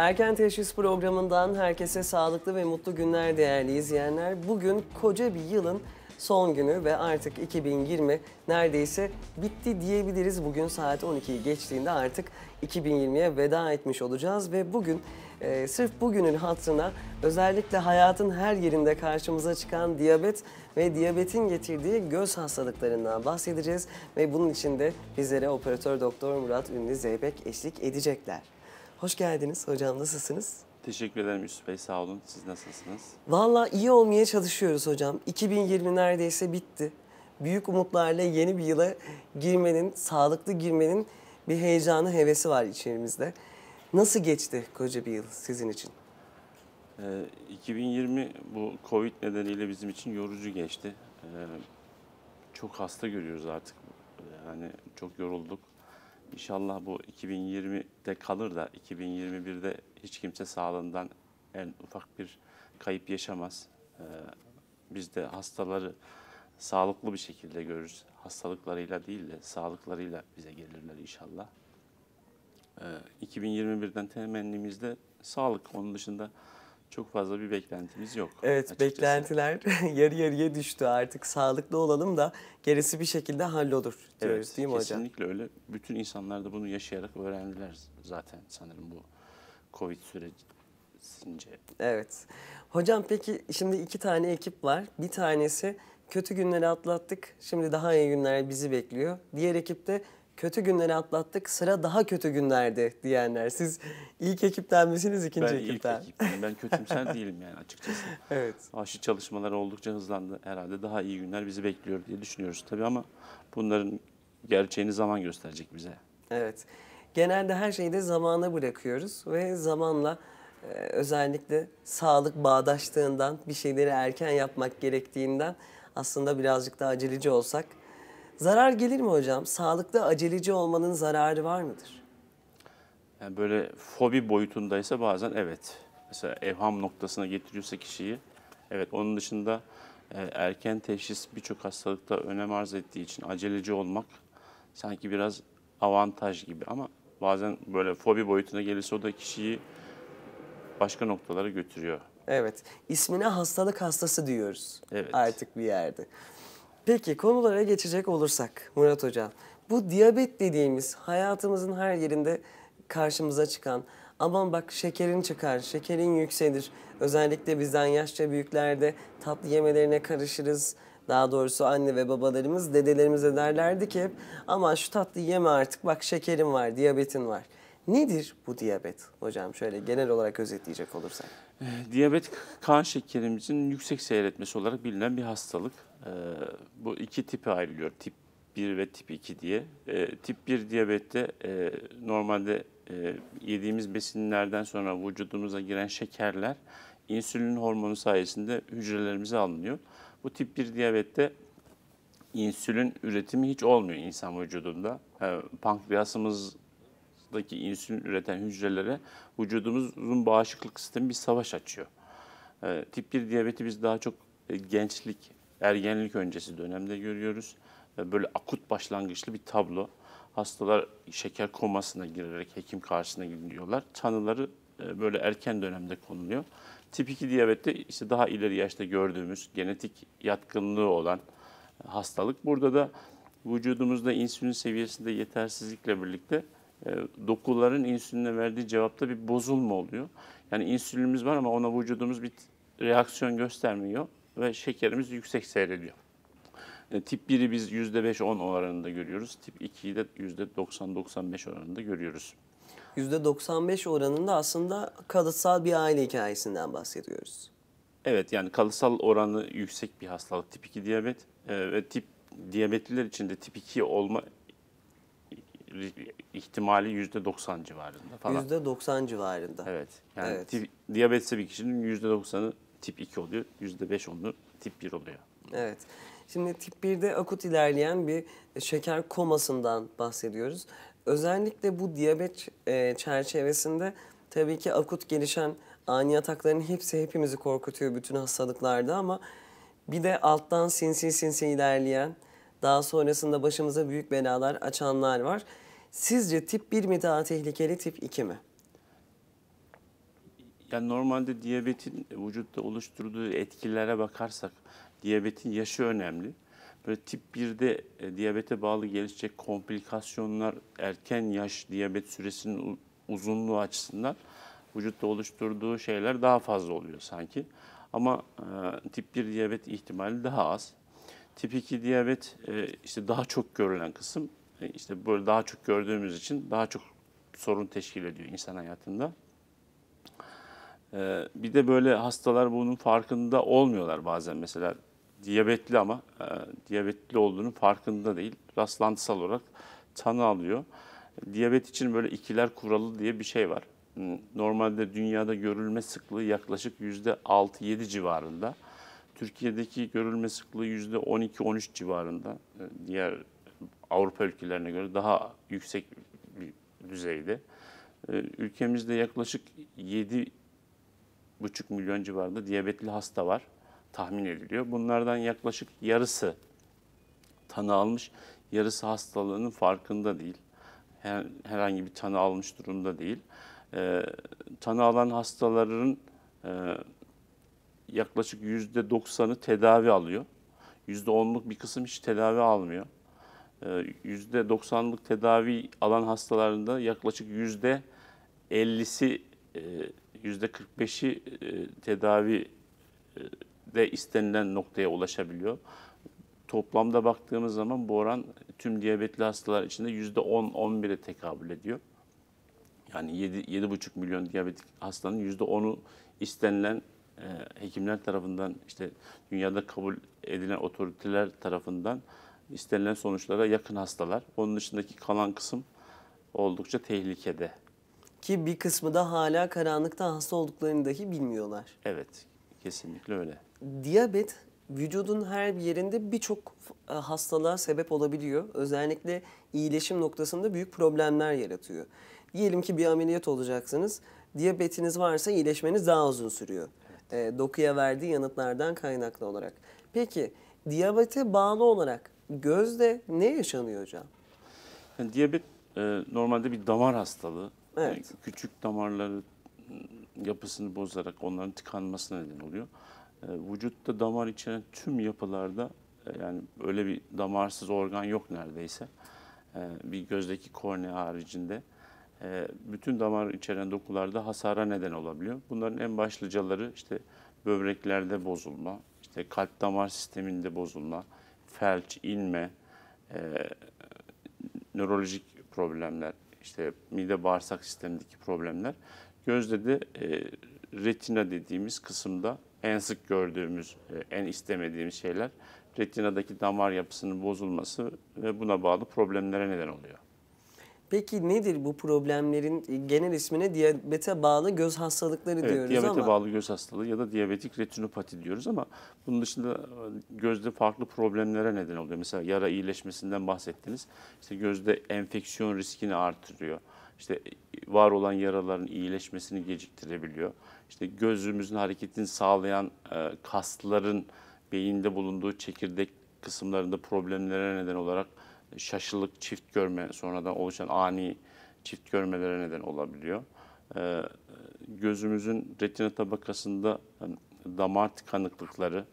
Erken Teşhis programından herkese sağlıklı ve mutlu günler değerli izleyenler. Bugün koca bir yılın son günü ve artık 2020 neredeyse bitti diyebiliriz. Bugün saat 12'yi geçtiğinde artık 2020'ye veda etmiş olacağız ve bugün e, sırf bugünün hatırına özellikle hayatın her yerinde karşımıza çıkan diyabet ve diyabetin getirdiği göz hastalıklarından bahsedeceğiz ve bunun için de bizlere operatör doktor Murat Ünlü Zeybek eşlik edecekler. Hoş geldiniz hocam. Nasılsınız? Teşekkür ederim Yusuf Bey. Sağ olun. Siz nasılsınız? Valla iyi olmaya çalışıyoruz hocam. 2020 neredeyse bitti. Büyük umutlarla yeni bir yıla girmenin, sağlıklı girmenin bir heyecanı, hevesi var içerimizde. Nasıl geçti koca bir yıl sizin için? 2020 ee, bu Covid nedeniyle bizim için yorucu geçti. Ee, çok hasta görüyoruz artık. Yani çok yorulduk. İnşallah bu 2020'de kalır da 2021'de hiç kimse sağlığından en ufak bir kayıp yaşamaz. Ee, biz de hastaları sağlıklı bir şekilde görürüz. Hastalıklarıyla değil de sağlıklarıyla bize gelirler inşallah. 2021'den ee, temennimiz de sağlık. Onun dışında çok fazla bir beklentimiz yok. Evet açıkçası. beklentiler yarı yarıya düştü artık. Sağlıklı olalım da gerisi bir şekilde hallolur diyoruz evet, değil mi hocam? Kesinlikle öyle. Bütün insanlar da bunu yaşayarak öğrendiler zaten sanırım bu Covid sürecince. Evet. Hocam peki şimdi iki tane ekip var. Bir tanesi kötü günleri atlattık. Şimdi daha iyi günler bizi bekliyor. Diğer ekip de kötü günleri atlattık sıra daha kötü günlerdi diyenler. Siz ilk ekipten misiniz ikinci ben ekipten? Ben ilk ekipten. Ben kötümser değilim yani açıkçası. Evet. Aşı çalışmaları oldukça hızlandı. Herhalde daha iyi günler bizi bekliyor diye düşünüyoruz tabii ama bunların gerçeğini zaman gösterecek bize. Evet. Genelde her şeyi de zamana bırakıyoruz ve zamanla e, özellikle sağlık bağdaştığından bir şeyleri erken yapmak gerektiğinden aslında birazcık daha aceleci olsak Zarar gelir mi hocam? Sağlıkta aceleci olmanın zararı var mıdır? Yani böyle fobi boyutundaysa bazen evet. Mesela evham noktasına getiriyorsa kişiyi evet. Onun dışında e, erken teşhis birçok hastalıkta önem arz ettiği için aceleci olmak sanki biraz avantaj gibi ama bazen böyle fobi boyutuna gelirse o da kişiyi başka noktalara götürüyor. Evet. İsmine hastalık hastası diyoruz evet. artık bir yerde. Peki konulara geçecek olursak Murat Hocam. Bu diyabet dediğimiz hayatımızın her yerinde karşımıza çıkan aman bak şekerin çıkar, şekerin yükselir. Özellikle bizden yaşça büyüklerde tatlı yemelerine karışırız. Daha doğrusu anne ve babalarımız dedelerimize derlerdi ki hep aman şu tatlı yeme artık bak şekerin var, diyabetin var. Nedir bu diyabet hocam şöyle genel olarak özetleyecek olursak? E, diyabet kan şekerimizin yüksek seyretmesi olarak bilinen bir hastalık. Ee, bu iki tipe ayrılıyor. Tip 1 ve tip 2 diye. E, tip 1 diyabette e, normalde e, yediğimiz besinlerden sonra vücudumuza giren şekerler insülin hormonu sayesinde hücrelerimize alınıyor. Bu tip 1 diyabette insülin üretimi hiç olmuyor insan vücudunda. E, ee, pankreasımız insülin üreten hücrelere vücudumuzun bağışıklık sistemi bir savaş açıyor. E, tip 1 diyabeti biz daha çok e, gençlik, ergenlik öncesi dönemde görüyoruz. Böyle akut başlangıçlı bir tablo. Hastalar şeker komasına girerek hekim karşısına gidiyorlar. Tanıları e, böyle erken dönemde konuluyor. Tip 2 diyabette işte daha ileri yaşta gördüğümüz genetik yatkınlığı olan e, hastalık. Burada da vücudumuzda insülin seviyesinde yetersizlikle birlikte e, dokuların insüline verdiği cevapta bir bozulma oluyor. Yani insülinimiz var ama ona vücudumuz bir reaksiyon göstermiyor ve şekerimiz yüksek seyrediyor. E, tip 1'i biz %5-10 oranında görüyoruz. Tip 2'yi de %90-95 oranında görüyoruz. %95 oranında aslında kalıtsal bir aile hikayesinden bahsediyoruz. Evet yani kalıtsal oranı yüksek bir hastalık tip 2 diyabet e, ve tip diyabetliler için de tip 2 olma ihtimali yüzde 90 civarında falan. Yüzde 90 civarında. Evet. Yani evet. Tip, diyabetse bir kişinin yüzde 90'ı tip 2 oluyor. %5 onu tip 1 oluyor. Evet. Şimdi tip 1'de akut ilerleyen bir şeker komasından bahsediyoruz. Özellikle bu diyabet e, çerçevesinde tabii ki akut gelişen ani atakların hepsi hepimizi korkutuyor bütün hastalıklarda ama bir de alttan sinsi sinsi ilerleyen daha sonrasında başımıza büyük belalar açanlar var. Sizce tip 1 mi daha tehlikeli tip 2 mi? Yani normalde diyabetin vücutta oluşturduğu etkilere bakarsak diyabetin yaşı önemli. Böyle tip 1'de e, diyabete bağlı gelişecek komplikasyonlar erken yaş diyabet süresinin uzunluğu açısından vücutta oluşturduğu şeyler daha fazla oluyor sanki. Ama e, tip 1 diyabet ihtimali daha az. Tip 2 diyabet e, işte daha çok görülen kısım. E, işte böyle daha çok gördüğümüz için daha çok sorun teşkil ediyor insan hayatında. Ee, bir de böyle hastalar bunun farkında olmuyorlar bazen mesela diyabetli ama e, diyabetli olduğunun farkında değil. Rastlantısal olarak tanı alıyor. Diyabet için böyle ikiler kuralı diye bir şey var. Hmm, normalde dünyada görülme sıklığı yaklaşık %6-7 civarında. Türkiye'deki görülme sıklığı %12-13 civarında. Ee, diğer Avrupa ülkelerine göre daha yüksek bir düzeyde. Ee, ülkemizde yaklaşık 7 buçuk milyon civarında diyabetli hasta var tahmin ediliyor. Bunlardan yaklaşık yarısı tanı almış, yarısı hastalığının farkında değil. Her, herhangi bir tanı almış durumda değil. E, tanı alan hastaların e, yaklaşık yüzde doksanı tedavi alıyor. Yüzde onluk bir kısım hiç tedavi almıyor. Ee, yüzde doksanlık tedavi alan hastalarında yaklaşık yüzde ellisi %45'i e, e, tedavi e, de istenilen noktaya ulaşabiliyor. Toplamda baktığımız zaman bu oran tüm diyabetli hastalar içinde %10-11'e tekabül ediyor. Yani 7 7,5 milyon diyabetik hastanın %10'u istenilen hekimler tarafından işte dünyada kabul edilen otoriteler tarafından istenilen sonuçlara yakın hastalar. Onun dışındaki kalan kısım oldukça tehlikede. Ki bir kısmı da hala karanlıkta hasta olduklarını dahi bilmiyorlar. Evet, kesinlikle öyle. Diyabet vücudun her bir yerinde birçok e, hastalığa sebep olabiliyor. Özellikle iyileşim noktasında büyük problemler yaratıyor. Diyelim ki bir ameliyat olacaksınız. Diyabetiniz varsa iyileşmeniz daha uzun sürüyor. Evet. E, dokuya verdiği yanıtlardan kaynaklı olarak. Peki diyabete bağlı olarak gözde ne yaşanıyor hocam? Yani diyabet e, normalde bir damar hastalığı. Evet. Hani küçük damarları yapısını bozarak onların tıkanmasına neden oluyor. Ee, vücutta damar içeren tüm yapılarda e, yani öyle bir damarsız organ yok neredeyse. Ee, bir gözdeki kornea haricinde e, bütün damar içeren dokularda hasara neden olabiliyor. Bunların en başlıcaları işte böbreklerde bozulma, işte kalp damar sisteminde bozulma, felç, inme, e, nörolojik problemler, işte mide bağırsak sistemindeki problemler. Gözde de e, retina dediğimiz kısımda en sık gördüğümüz, e, en istemediğimiz şeyler retinadaki damar yapısının bozulması ve buna bağlı problemlere neden oluyor. Peki nedir bu problemlerin e, genel ismine diyabete bağlı göz hastalıkları evet, diyoruz diyabete ama. Diyabete bağlı göz hastalığı ya da diyabetik retinopati diyoruz ama bunun dışında e, gözde farklı problemlere neden oluyor. Mesela yara iyileşmesinden bahsettiniz. İşte gözde enfeksiyon riskini artırıyor. İşte e, var olan yaraların iyileşmesini geciktirebiliyor. İşte gözümüzün hareketini sağlayan kasların beyinde bulunduğu çekirdek kısımlarında problemlere neden olarak şaşılık, çift görme sonradan oluşan ani çift görmelere neden olabiliyor. E, gözümüzün retina tabakasında damar tıkanıklıkları,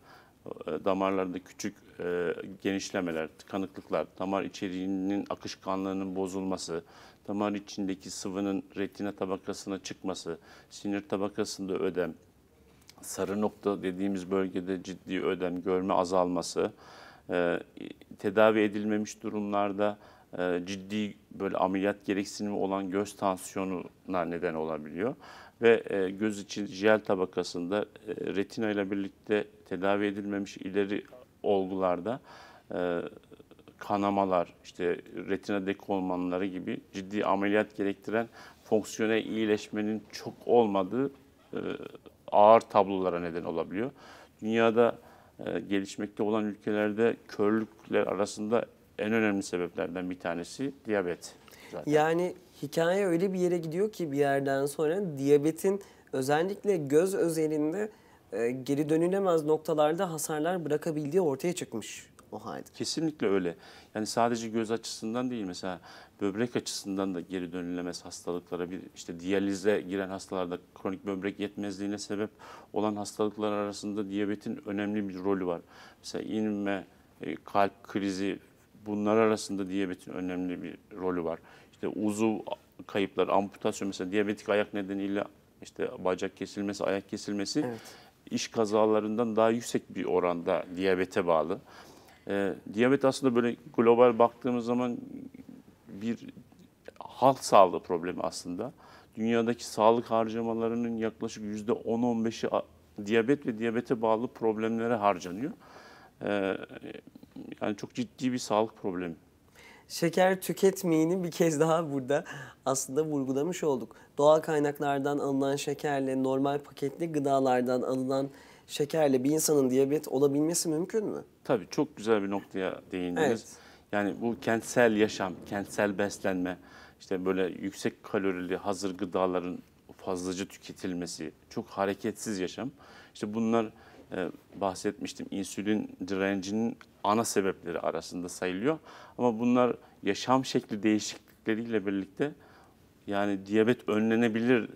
e, damarlarda küçük e, genişlemeler, tıkanıklıklar, damar içeriğinin akışkanlığının bozulması, damar içindeki sıvının retina tabakasına çıkması, sinir tabakasında ödem, sarı nokta dediğimiz bölgede ciddi ödem, görme azalması, e, tedavi edilmemiş durumlarda e, ciddi böyle ameliyat gereksinimi olan göz tansiyonuna neden olabiliyor. Ve e, göz için jel tabakasında retina ile birlikte tedavi edilmemiş ileri olgularda kanamalar, işte retina dekolmanları gibi ciddi ameliyat gerektiren fonksiyonel iyileşmenin çok olmadığı e, ağır tablolara neden olabiliyor. Dünyada ee, gelişmekte olan ülkelerde körlükler arasında en önemli sebeplerden bir tanesi diyabet. Zaten. Yani hikaye öyle bir yere gidiyor ki bir yerden sonra diyabetin özellikle göz özelinde e, geri dönülemez noktalarda hasarlar bırakabildiği ortaya çıkmış o halde. Kesinlikle öyle. Yani sadece göz açısından değil mesela böbrek açısından da geri dönülemez hastalıklara bir işte diyalize giren hastalarda kronik böbrek yetmezliğine sebep olan hastalıklar arasında diyabetin önemli bir rolü var. Mesela inme, e, kalp krizi bunlar arasında diyabetin önemli bir rolü var. İşte uzuv kayıplar, amputasyon mesela diyabetik ayak nedeniyle işte bacak kesilmesi, ayak kesilmesi evet. iş kazalarından daha yüksek bir oranda diyabete bağlı. E, diyabet aslında böyle global baktığımız zaman bir halk sağlığı problemi aslında. Dünyadaki sağlık harcamalarının yaklaşık yüzde %10-15'i diyabet ve diyabete bağlı problemlere harcanıyor. Ee, yani çok ciddi bir sağlık problemi. Şeker tüketmeyini bir kez daha burada aslında vurgulamış olduk. Doğal kaynaklardan alınan şekerle normal paketli gıdalardan alınan şekerle bir insanın diyabet olabilmesi mümkün mü? Tabii çok güzel bir noktaya değindiniz. Evet. Yani bu kentsel yaşam, kentsel beslenme, işte böyle yüksek kalorili hazır gıdaların fazlaca tüketilmesi, çok hareketsiz yaşam. İşte bunlar e, bahsetmiştim insülin direncinin ana sebepleri arasında sayılıyor. Ama bunlar yaşam şekli değişiklikleriyle birlikte yani diyabet önlenebilir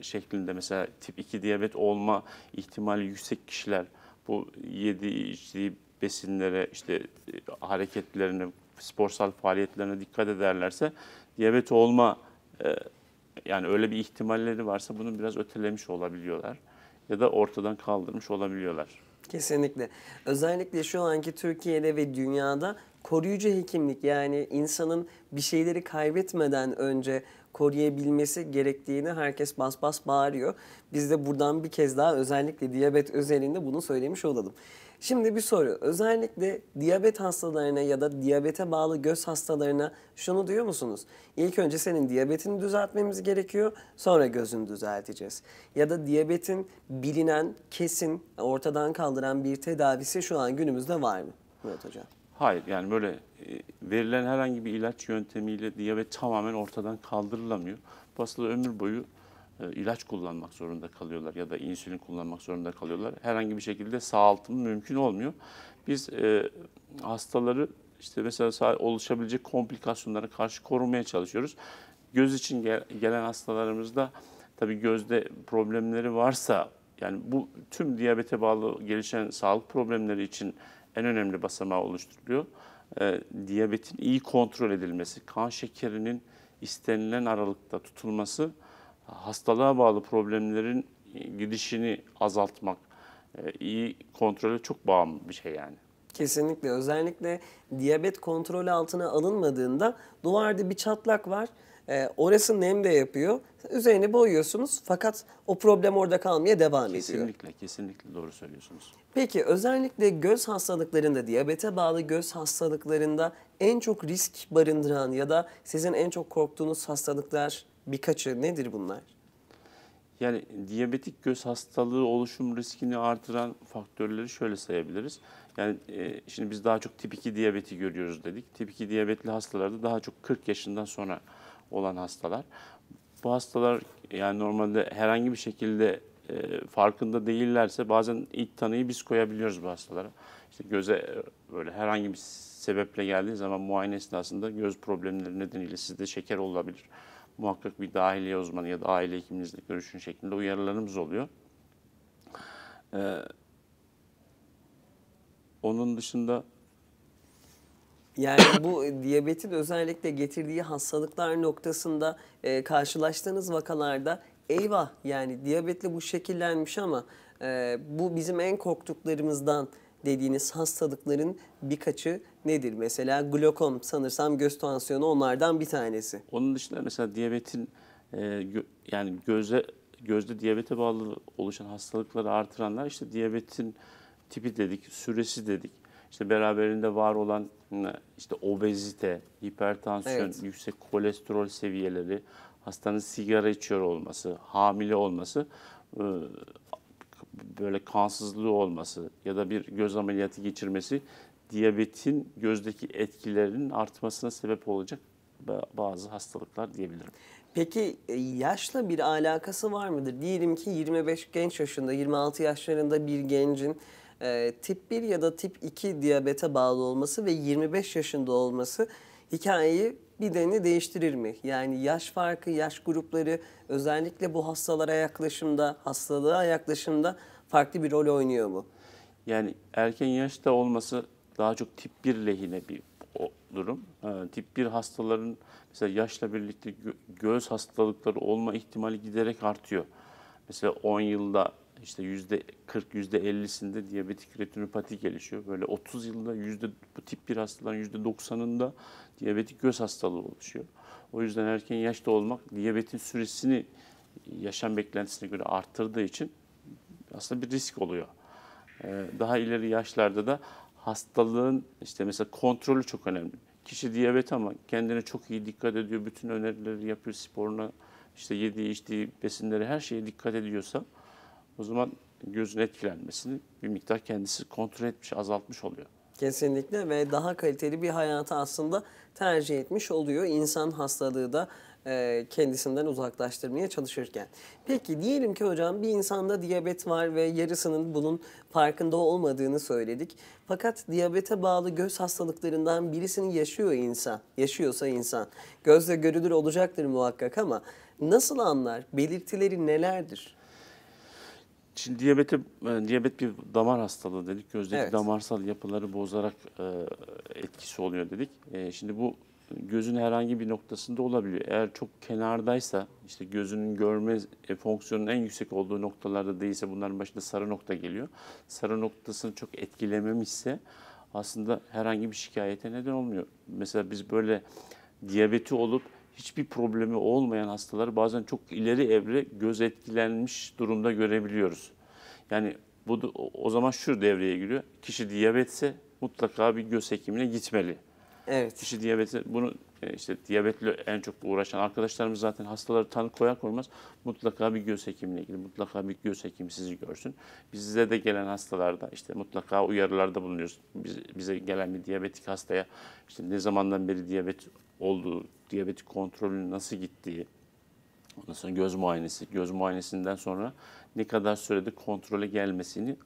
şeklinde mesela tip 2 diyabet olma ihtimali yüksek kişiler bu yedi içtiği besinlere işte e, hareketlerine sporsal faaliyetlerine dikkat ederlerse diyabet olma e, yani öyle bir ihtimalleri varsa bunu biraz ötelemiş olabiliyorlar ya da ortadan kaldırmış olabiliyorlar. Kesinlikle. Özellikle şu anki Türkiye'de ve dünyada koruyucu hekimlik yani insanın bir şeyleri kaybetmeden önce koruyabilmesi gerektiğini herkes bas bas bağırıyor. Biz de buradan bir kez daha özellikle diyabet özelinde bunu söylemiş olalım. Şimdi bir soru. Özellikle diyabet hastalarına ya da diyabete bağlı göz hastalarına şunu diyor musunuz? İlk önce senin diyabetini düzeltmemiz gerekiyor, sonra gözünü düzelteceğiz. Ya da diyabetin bilinen, kesin, ortadan kaldıran bir tedavisi şu an günümüzde var mı? Evet hocam. Hayır yani böyle e, verilen herhangi bir ilaç yöntemiyle diyabet tamamen ortadan kaldırılamıyor. Basılı ömür boyu e, ilaç kullanmak zorunda kalıyorlar ya da insülin kullanmak zorunda kalıyorlar. Herhangi bir şekilde sağaltımı mümkün olmuyor. Biz e, hastaları işte mesela oluşabilecek komplikasyonlara karşı korumaya çalışıyoruz. Göz için gelen hastalarımızda tabii gözde problemleri varsa yani bu tüm diyabete bağlı gelişen sağlık problemleri için en önemli basamağı oluşturuyor. E, ee, diyabetin iyi kontrol edilmesi, kan şekerinin istenilen aralıkta tutulması, hastalığa bağlı problemlerin e, gidişini azaltmak, e, iyi kontrole çok bağımlı bir şey yani. Kesinlikle özellikle diyabet kontrolü altına alınmadığında duvarda bir çatlak var e, ee, orasını de yapıyor. Üzerine boyuyorsunuz fakat o problem orada kalmaya devam kesinlikle, ediyor. Kesinlikle, kesinlikle doğru söylüyorsunuz. Peki özellikle göz hastalıklarında, diyabete bağlı göz hastalıklarında en çok risk barındıran ya da sizin en çok korktuğunuz hastalıklar birkaçı nedir bunlar? Yani diyabetik göz hastalığı oluşum riskini artıran faktörleri şöyle sayabiliriz. Yani e, şimdi biz daha çok tip 2 diyabeti görüyoruz dedik. Tip 2 diyabetli hastalarda daha çok 40 yaşından sonra olan hastalar. Bu hastalar yani normalde herhangi bir şekilde e, farkında değillerse bazen ilk tanıyı biz koyabiliyoruz bu hastalara. İşte göze e, böyle herhangi bir sebeple geldiği zaman muayene esnasında göz problemleri nedeniyle sizde şeker olabilir. Muhakkak bir dahiliye uzmanı ya da aile hekiminizle görüşün şeklinde uyarılarımız oluyor. Ee, onun dışında yani bu e, diyabetin özellikle getirdiği hastalıklar noktasında e, karşılaştığınız vakalarda eyvah yani diyabetle bu şekillenmiş ama e, bu bizim en korktuklarımızdan dediğiniz hastalıkların birkaçı nedir? Mesela glokom sanırsam göz tansiyonu onlardan bir tanesi. Onun dışında mesela diyabetin e, gö yani göze gözde diyabete bağlı oluşan hastalıkları artıranlar işte diyabetin tipi dedik, süresi dedik işte beraberinde var olan e, işte obezite, hipertansiyon, evet. yüksek kolesterol seviyeleri, hastanın sigara içiyor olması, hamile olması, e, böyle kansızlığı olması ya da bir göz ameliyatı geçirmesi diyabetin gözdeki etkilerinin artmasına sebep olacak bazı hastalıklar diyebilirim. Peki e, yaşla bir alakası var mıdır? Diyelim ki 25 genç yaşında, 26 yaşlarında bir gencin e, tip 1 ya da tip 2 diyabete bağlı olması ve 25 yaşında olması hikayeyi bir denli değiştirir mi? Yani yaş farkı, yaş grupları özellikle bu hastalara yaklaşımda, hastalığa yaklaşımda farklı bir rol oynuyor mu? Yani erken yaşta olması daha çok tip 1 lehine bir durum. E, tip 1 hastaların mesela yaşla birlikte gö göz hastalıkları olma ihtimali giderek artıyor. Mesela 10 yılda işte yüzde 40 yüzde 50'sinde diyabetik retinopati gelişiyor. Böyle 30 yılda yüzde bu tip bir hastaların yüzde 90'ında diyabetik göz hastalığı oluşuyor. O yüzden erken yaşta olmak diyabetin süresini yaşam beklentisine göre arttırdığı için aslında bir risk oluyor. Ee, daha ileri yaşlarda da hastalığın işte mesela kontrolü çok önemli. Kişi diyabet ama kendine çok iyi dikkat ediyor. Bütün önerileri yapıyor sporuna, işte yediği, içtiği besinleri her şeye dikkat ediyorsa o zaman gözün etkilenmesini bir miktar kendisi kontrol etmiş, azaltmış oluyor. Kesinlikle ve daha kaliteli bir hayatı aslında tercih etmiş oluyor insan hastalığı da e, kendisinden uzaklaştırmaya çalışırken. Peki diyelim ki hocam bir insanda diyabet var ve yarısının bunun farkında olmadığını söyledik. Fakat diyabete bağlı göz hastalıklarından birisini yaşıyor insan, yaşıyorsa insan. Gözle görülür olacaktır muhakkak ama nasıl anlar, belirtileri nelerdir? Şimdi diyabeti, e, diyabet bir damar hastalığı dedik. Gözdeki evet. damarsal yapıları bozarak e, etkisi oluyor dedik. E, şimdi bu gözün herhangi bir noktasında olabiliyor. Eğer çok kenardaysa, işte gözünün görme e, fonksiyonunun en yüksek olduğu noktalarda değilse bunların başında sarı nokta geliyor. Sarı noktasını çok etkilememişse aslında herhangi bir şikayete neden olmuyor. Mesela biz böyle diyabeti olup hiçbir problemi olmayan hastalar bazen çok ileri evre göz etkilenmiş durumda görebiliyoruz. Yani bu o zaman şu devreye giriyor. Kişi diyabetse mutlaka bir göz hekimine gitmeli. Evet. Kişi diyabetse bunu e, işte diyabetle en çok uğraşan arkadaşlarımız zaten hastaları tanı koyar koymaz mutlaka bir göz hekimine ilgili mutlaka bir göz hekimi sizi görsün. Bizde de gelen hastalarda işte mutlaka uyarılarda bulunuyoruz. Biz, bize gelen bir diyabetik hastaya işte ne zamandan beri diyabet olduğu, diyabetik kontrolünün nasıl gittiği, ondan sonra göz muayenesi, göz muayenesinden sonra ne kadar sürede kontrole gelmesini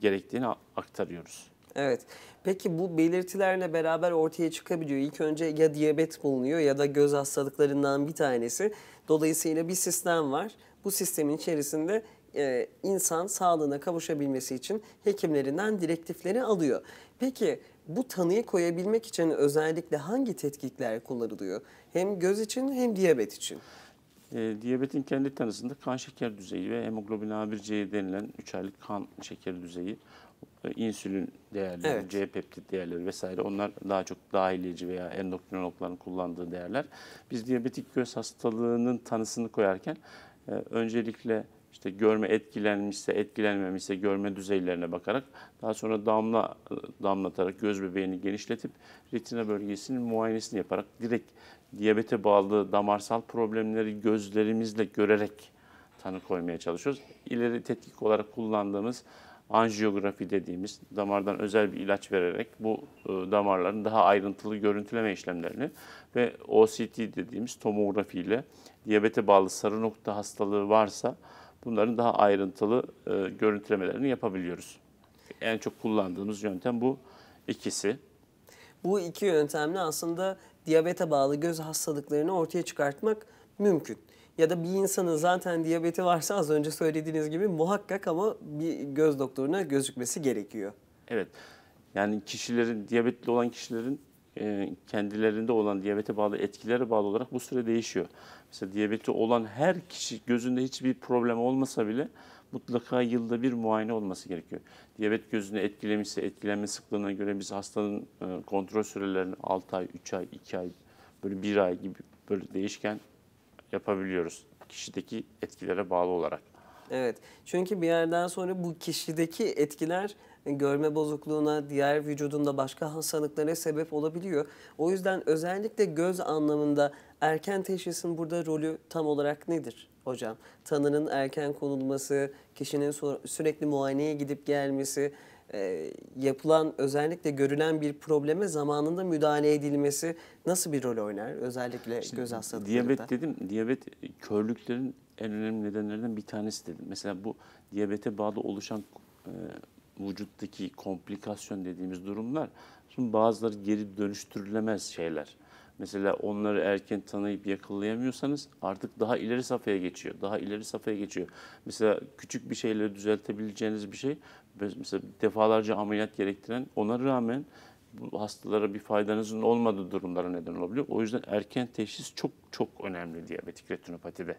gerektiğini aktarıyoruz. Evet. Peki bu belirtilerle beraber ortaya çıkabiliyor. İlk önce ya diyabet bulunuyor ya da göz hastalıklarından bir tanesi. Dolayısıyla bir sistem var. Bu sistemin içerisinde e, insan sağlığına kavuşabilmesi için hekimlerinden direktifleri alıyor. Peki bu tanıyı koyabilmek için özellikle hangi tetkikler kullanılıyor? Hem göz için hem diyabet için. E, diyabetin kendi tanısında kan şeker düzeyi ve hemoglobin A1C denilen 3 aylık kan şeker düzeyi, e, insülin değerleri, evet. C-peptit değerleri vesaire onlar daha çok dahiliyeci veya endokrinologların kullandığı değerler. Biz diyabetik göz hastalığının tanısını koyarken e, öncelikle işte görme etkilenmişse, etkilenmemişse görme düzeylerine bakarak daha sonra damla damlatarak göz bebeğini genişletip retina bölgesinin muayenesini yaparak direkt diyabete bağlı damarsal problemleri gözlerimizle görerek tanı koymaya çalışıyoruz. İleri tetkik olarak kullandığımız anjiyografi dediğimiz damardan özel bir ilaç vererek bu e, damarların daha ayrıntılı görüntüleme işlemlerini ve OCT dediğimiz tomografi ile diyabete bağlı sarı nokta hastalığı varsa bunların daha ayrıntılı e, görüntülemelerini yapabiliyoruz. En çok kullandığımız yöntem bu ikisi. Bu iki yöntemle aslında diyabete bağlı göz hastalıklarını ortaya çıkartmak mümkün. Ya da bir insanın zaten diyabeti varsa az önce söylediğiniz gibi muhakkak ama bir göz doktoruna gözükmesi gerekiyor. Evet. Yani kişilerin, diyabetli olan kişilerin e, kendilerinde olan diyabete bağlı etkilere bağlı olarak bu süre değişiyor. Mesela diyabeti olan her kişi gözünde hiçbir problem olmasa bile mutlaka yılda bir muayene olması gerekiyor. Diyabet gözünü etkilemişse etkilenme sıklığına göre biz hastanın e, kontrol sürelerini 6 ay, 3 ay, 2 ay, böyle 1 ay gibi böyle değişken yapabiliyoruz. Kişideki etkilere bağlı olarak. Evet çünkü bir yerden sonra bu kişideki etkiler e, görme bozukluğuna, diğer vücudunda başka hastalıklara sebep olabiliyor. O yüzden özellikle göz anlamında Erken teşhisin burada rolü tam olarak nedir hocam? Tanının erken konulması, kişinin sürekli muayeneye gidip gelmesi, e, yapılan özellikle görülen bir probleme zamanında müdahale edilmesi nasıl bir rol oynar özellikle Şimdi göz hastalıklarında? Diyabet dedim, diyabet e, körlüklerin en önemli nedenlerinden bir tanesi dedim. Mesela bu diyabete bağlı oluşan e, vücuttaki komplikasyon dediğimiz durumlar bazıları geri dönüştürülemez şeyler. Mesela onları erken tanıyıp yakalayamıyorsanız artık daha ileri safhaya geçiyor. Daha ileri safhaya geçiyor. Mesela küçük bir şeyleri düzeltebileceğiniz bir şey mesela defalarca ameliyat gerektiren ona rağmen bu hastalara bir faydanızın olmadığı durumlara neden olabiliyor. O yüzden erken teşhis çok çok önemli diyabetik retinopatide.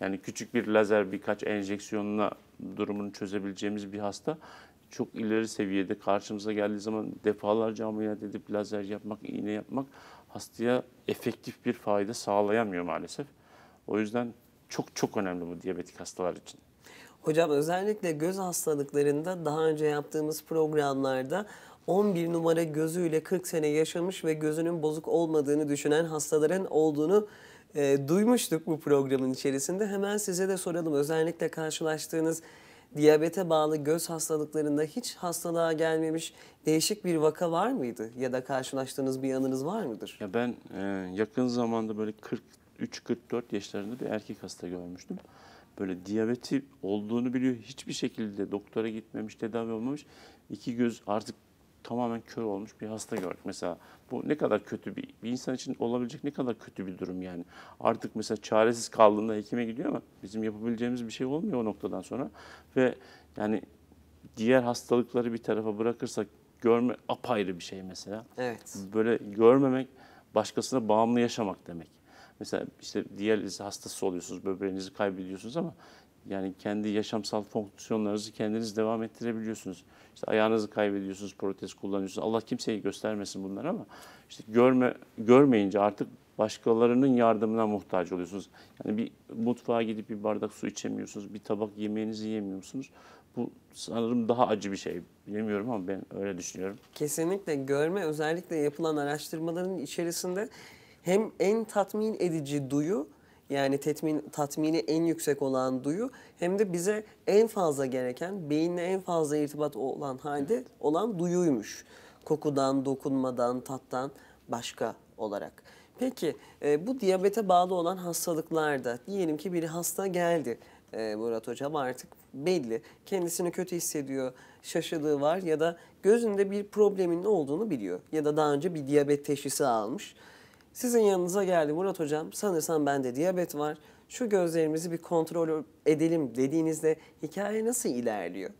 Yani küçük bir lazer birkaç enjeksiyonla durumunu çözebileceğimiz bir hasta çok ileri seviyede karşımıza geldiği zaman defalarca ameliyat edip lazer yapmak, iğne yapmak hastaya efektif bir fayda sağlayamıyor maalesef. O yüzden çok çok önemli bu diyabetik hastalar için. Hocam özellikle göz hastalıklarında daha önce yaptığımız programlarda 11 numara gözüyle 40 sene yaşamış ve gözünün bozuk olmadığını düşünen hastaların olduğunu e, duymuştuk bu programın içerisinde. Hemen size de soralım özellikle karşılaştığınız diyabete bağlı göz hastalıklarında hiç hastalığa gelmemiş değişik bir vaka var mıydı? Ya da karşılaştığınız bir anınız var mıdır? Ya ben e, yakın zamanda böyle 43-44 yaşlarında bir erkek hasta görmüştüm. Böyle diyabeti olduğunu biliyor. Hiçbir şekilde doktora gitmemiş, tedavi olmamış. İki göz artık tamamen kör olmuş bir hasta gördük mesela. Bu ne kadar kötü bir, bir insan için olabilecek ne kadar kötü bir durum yani. Artık mesela çaresiz kaldığında hekime gidiyor ama bizim yapabileceğimiz bir şey olmuyor o noktadan sonra. Ve yani diğer hastalıkları bir tarafa bırakırsak görme apayrı bir şey mesela. Evet. Böyle görmemek başkasına bağımlı yaşamak demek. Mesela işte diğer hastası oluyorsunuz, böbreğinizi kaybediyorsunuz ama yani kendi yaşamsal fonksiyonlarınızı kendiniz devam ettirebiliyorsunuz. İşte ayağınızı kaybediyorsunuz, protez kullanıyorsunuz. Allah kimseyi göstermesin bunları ama işte görme görmeyince artık başkalarının yardımına muhtaç oluyorsunuz. Yani bir mutfağa gidip bir bardak su içemiyorsunuz, bir tabak yemeğinizi yemiyorsunuz. Bu sanırım daha acı bir şey. Bilmiyorum ama ben öyle düşünüyorum. Kesinlikle görme özellikle yapılan araştırmaların içerisinde hem en tatmin edici duyu yani tetmin, tatmini en yüksek olan duyu hem de bize en fazla gereken, beyinle en fazla irtibat olan halde olan duyuymuş. Kokudan, dokunmadan, tattan başka olarak. Peki e, bu diyabete bağlı olan hastalıklarda diyelim ki biri hasta geldi e, Murat Hocam artık belli. Kendisini kötü hissediyor, şaşırdığı var ya da gözünde bir problemin olduğunu biliyor. Ya da daha önce bir diyabet teşhisi almış. Sizin yanınıza geldi Murat Hocam sanırsam bende diyabet var. Şu gözlerimizi bir kontrol edelim dediğinizde hikaye nasıl ilerliyor?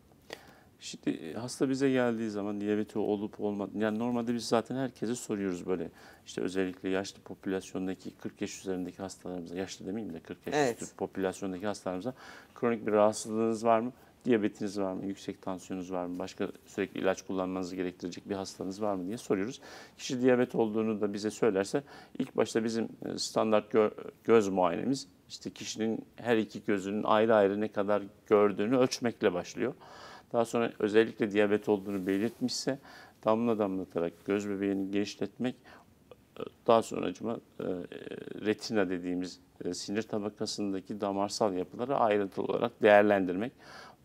Şimdi e, hasta bize geldiği zaman diyabeti olup olmadı. Yani normalde biz zaten herkese soruyoruz böyle. İşte özellikle yaşlı popülasyondaki 40 yaş üzerindeki hastalarımıza, yaşlı demeyeyim de 40 yaş evet. üstü popülasyondaki hastalarımıza kronik bir rahatsızlığınız var mı? diyabetiniz var mı, yüksek tansiyonunuz var mı, başka sürekli ilaç kullanmanızı gerektirecek bir hastanız var mı diye soruyoruz. Kişi diyabet olduğunu da bize söylerse ilk başta bizim e, standart gö göz muayenemiz işte kişinin her iki gözünün ayrı ayrı ne kadar gördüğünü ölçmekle başlıyor. Daha sonra özellikle diyabet olduğunu belirtmişse damla damlatarak göz bebeğini genişletmek e, daha sonra acaba e, retina dediğimiz sinir tabakasındaki damarsal yapıları ayrıntılı olarak değerlendirmek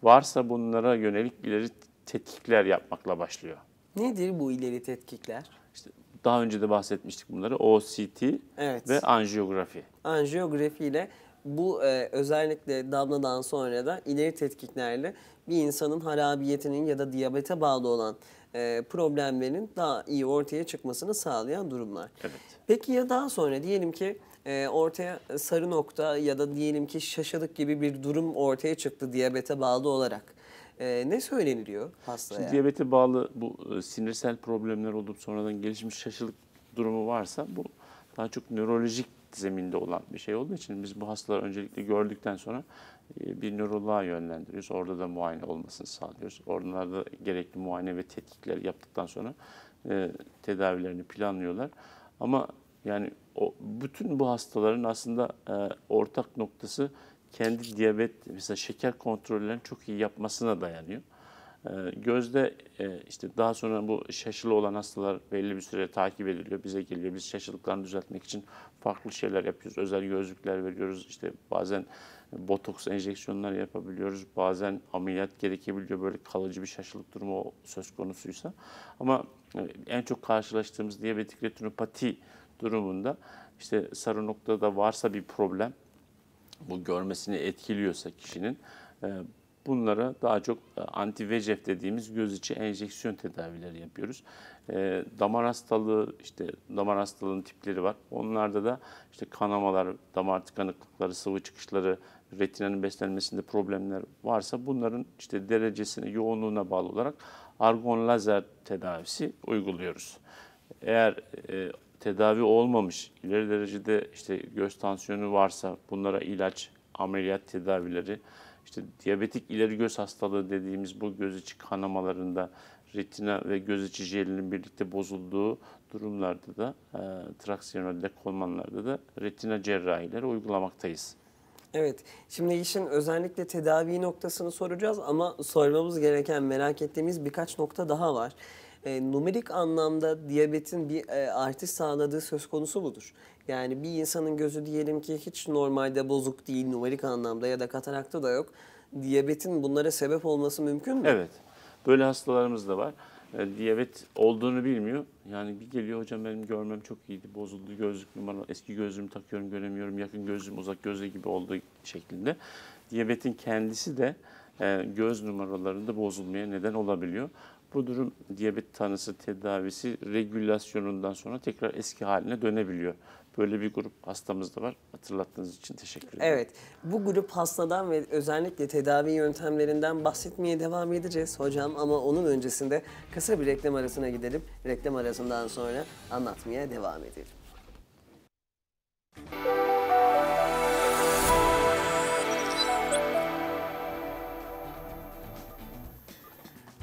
varsa bunlara yönelik ileri tetkikler yapmakla başlıyor. Nedir bu ileri tetkikler? İşte daha önce de bahsetmiştik bunları. OCT evet. ve anjiyografi. Anjiyografi ile bu e, özellikle damladan sonra da ileri tetkiklerle bir insanın harabiyetinin ya da diyabete bağlı olan e, problemlerin daha iyi ortaya çıkmasını sağlayan durumlar. Evet. Peki ya daha sonra diyelim ki e, ortaya sarı nokta ya da diyelim ki şaşalık gibi bir durum ortaya çıktı diyabete bağlı olarak. E, ne söyleniliyor hastaya? Şimdi diyabete bağlı bu e, sinirsel problemler olup sonradan gelişmiş şaşılık durumu varsa bu daha çok nörolojik zeminde olan bir şey olduğu için biz bu hastaları öncelikle gördükten sonra e, bir nöroloğa yönlendiriyoruz. Orada da muayene olmasını sağlıyoruz. Oralarda gerekli muayene ve tetkikler yaptıktan sonra e, tedavilerini planlıyorlar. Ama yani o, bütün bu hastaların aslında e, ortak noktası kendi diyabet, mesela şeker kontrollerini çok iyi yapmasına dayanıyor. E, gözde e, işte daha sonra bu şaşılı olan hastalar belli bir süre takip ediliyor, bize geliyor. Biz şaşılıklarını düzeltmek için farklı şeyler yapıyoruz. Özel gözlükler veriyoruz. İşte bazen botoks enjeksiyonlar yapabiliyoruz. Bazen ameliyat gerekebiliyor böyle kalıcı bir şaşılık durumu söz konusuysa. Ama e, en çok karşılaştığımız diyabetik retinopati durumunda işte sarı noktada varsa bir problem bu görmesini etkiliyorsa kişinin e, bunlara daha çok e, anti vecef dediğimiz göz içi enjeksiyon tedavileri yapıyoruz. E, damar hastalığı işte damar hastalığının tipleri var. Onlarda da işte kanamalar, damar tıkanıklıkları, sıvı çıkışları, retinanın beslenmesinde problemler varsa bunların işte derecesine, yoğunluğuna bağlı olarak argon lazer tedavisi uyguluyoruz. Eğer tedavi olmamış, ileri derecede işte göz tansiyonu varsa bunlara ilaç, ameliyat tedavileri, işte diyabetik ileri göz hastalığı dediğimiz bu göz içi kanamalarında retina ve göz içi jelinin birlikte bozulduğu durumlarda da e, traksiyonel dekolmanlarda da retina cerrahileri uygulamaktayız. Evet, şimdi işin özellikle tedavi noktasını soracağız ama sormamız gereken merak ettiğimiz birkaç nokta daha var e, numerik anlamda diyabetin bir e, artış sağladığı söz konusu budur. Yani bir insanın gözü diyelim ki hiç normalde bozuk değil numerik anlamda ya da katarakta da yok. Diyabetin bunlara sebep olması mümkün mü? Evet. Böyle hastalarımız da var. E, diyabet olduğunu bilmiyor. Yani bir geliyor hocam benim görmem çok iyiydi. Bozuldu gözlük numara, Eski gözlüğümü takıyorum göremiyorum. Yakın gözlüğüm uzak gözlüğü gibi olduğu şeklinde. Diyabetin kendisi de e, göz numaralarında bozulmaya neden olabiliyor. Bu durum diyabet tanısı tedavisi regülasyonundan sonra tekrar eski haline dönebiliyor. Böyle bir grup hastamız da var. Hatırlattığınız için teşekkür ederim. Evet. Bu grup hastadan ve özellikle tedavi yöntemlerinden bahsetmeye devam edeceğiz hocam. Ama onun öncesinde kısa bir reklam arasına gidelim. Reklam arasından sonra anlatmaya devam edelim.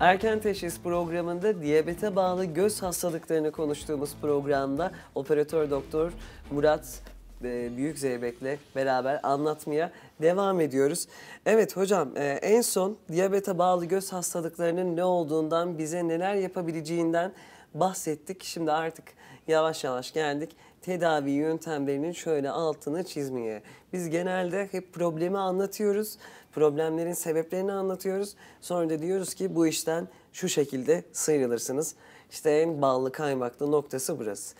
Erken Teşhis programında diyabete bağlı göz hastalıklarını konuştuğumuz programda operatör doktor Murat e, Büyük Zeybek'le beraber anlatmaya devam ediyoruz. Evet hocam e, en son diyabete bağlı göz hastalıklarının ne olduğundan bize neler yapabileceğinden bahsettik. Şimdi artık yavaş yavaş geldik tedavi yöntemlerinin şöyle altını çizmeye. Biz genelde hep problemi anlatıyoruz, problemlerin sebeplerini anlatıyoruz. Sonra da diyoruz ki bu işten şu şekilde sıyrılırsınız. İşte en ballı kaymaklı noktası burası.